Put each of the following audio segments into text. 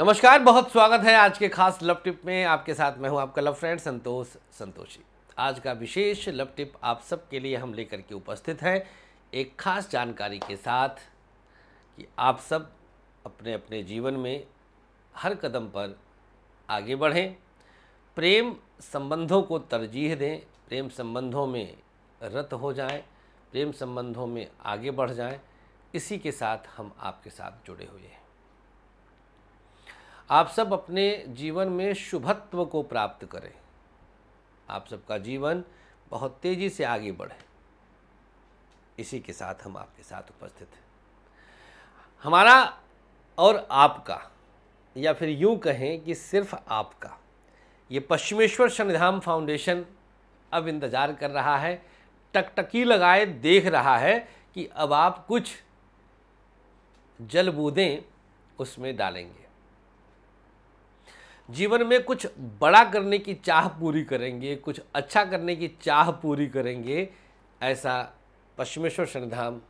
नमस्कार बहुत स्वागत है आज के खास लव टिप में आपके साथ मैं हूं आपका लव फ्रेंड संतोष संतोषी आज का विशेष लव टिप आप सबके लिए हम लेकर के उपस्थित हैं एक खास जानकारी के साथ कि आप सब अपने अपने जीवन में हर कदम पर आगे बढ़ें प्रेम संबंधों को तरजीह दें प्रेम संबंधों में रत हो जाएं प्रेम संबंधों में आगे बढ़ जाएं इसी के साथ हम आपके साथ जुड़े हुए हैं आप सब अपने जीवन में शुभत्व को प्राप्त करें आप सबका जीवन बहुत तेज़ी से आगे बढ़े इसी के साथ हम आपके साथ उपस्थित हैं हमारा और आपका या फिर यूँ कहें कि सिर्फ आपका ये पश्चिमेश्वर शनिधाम फाउंडेशन अब इंतज़ार कर रहा है टकटकी लगाए देख रहा है कि अब आप कुछ जल उसमें डालेंगे जीवन में कुछ बड़ा करने की चाह पूरी करेंगे कुछ अच्छा करने की चाह पूरी करेंगे ऐसा पश्चिमेश्वर शनिधाम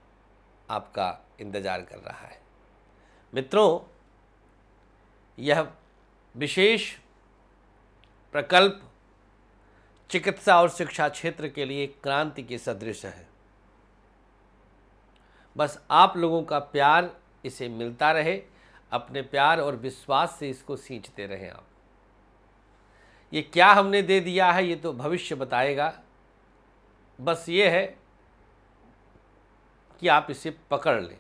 आपका इंतज़ार कर रहा है मित्रों यह विशेष प्रकल्प चिकित्सा और शिक्षा क्षेत्र के लिए क्रांति के सदृश है बस आप लोगों का प्यार इसे मिलता रहे अपने प्यार और विश्वास से इसको सींचते रहें आप ये क्या हमने दे दिया है ये तो भविष्य बताएगा बस ये है कि आप इसे पकड़ लें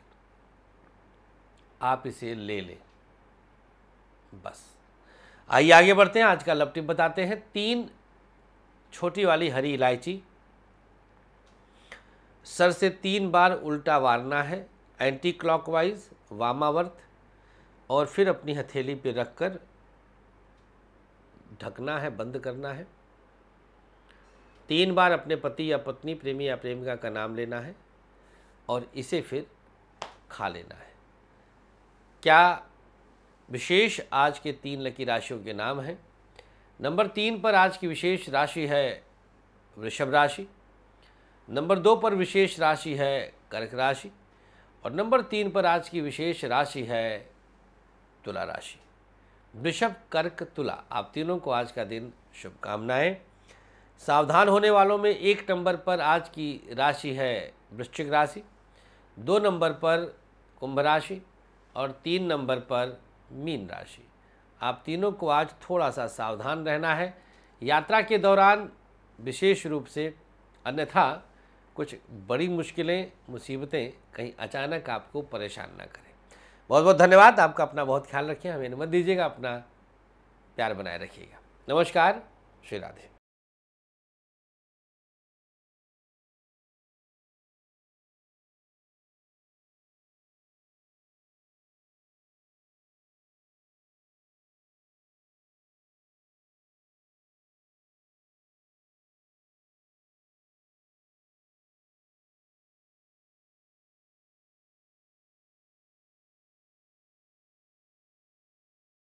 आप इसे ले लें बस आइए आगे बढ़ते हैं आज का लपटिप बताते हैं तीन छोटी वाली हरी इलायची सर से तीन बार उल्टा वारना है एंटी क्लॉकवाइज वामावर्त और फिर अपनी हथेली पर रखकर ढकना है बंद करना है तीन बार अपने पति या पत्नी प्रेमी या प्रेमिका का नाम लेना है और इसे फिर खा लेना है क्या विशेष आज के तीन लकी राशियों के नाम हैं नंबर तीन पर आज की विशेष राशि है वृषभ राशि नंबर दो पर विशेष राशि है कर्क राशि और नंबर तीन पर आज की विशेष राशि है तुला राशि वृषभ कर्क तुला आप तीनों को आज का दिन शुभकामनाएं सावधान होने वालों में एक नंबर पर आज की राशि है वृश्चिक राशि दो नंबर पर कुंभ राशि और तीन नंबर पर मीन राशि आप तीनों को आज थोड़ा सा सावधान रहना है यात्रा के दौरान विशेष रूप से अन्यथा कुछ बड़ी मुश्किलें मुसीबतें कहीं अचानक आपको परेशान ना करें बहुत बहुत धन्यवाद आपका अपना बहुत ख्याल रखिए हमें अनुमति दीजिएगा अपना प्यार बनाए रखिएगा नमस्कार श्री राधे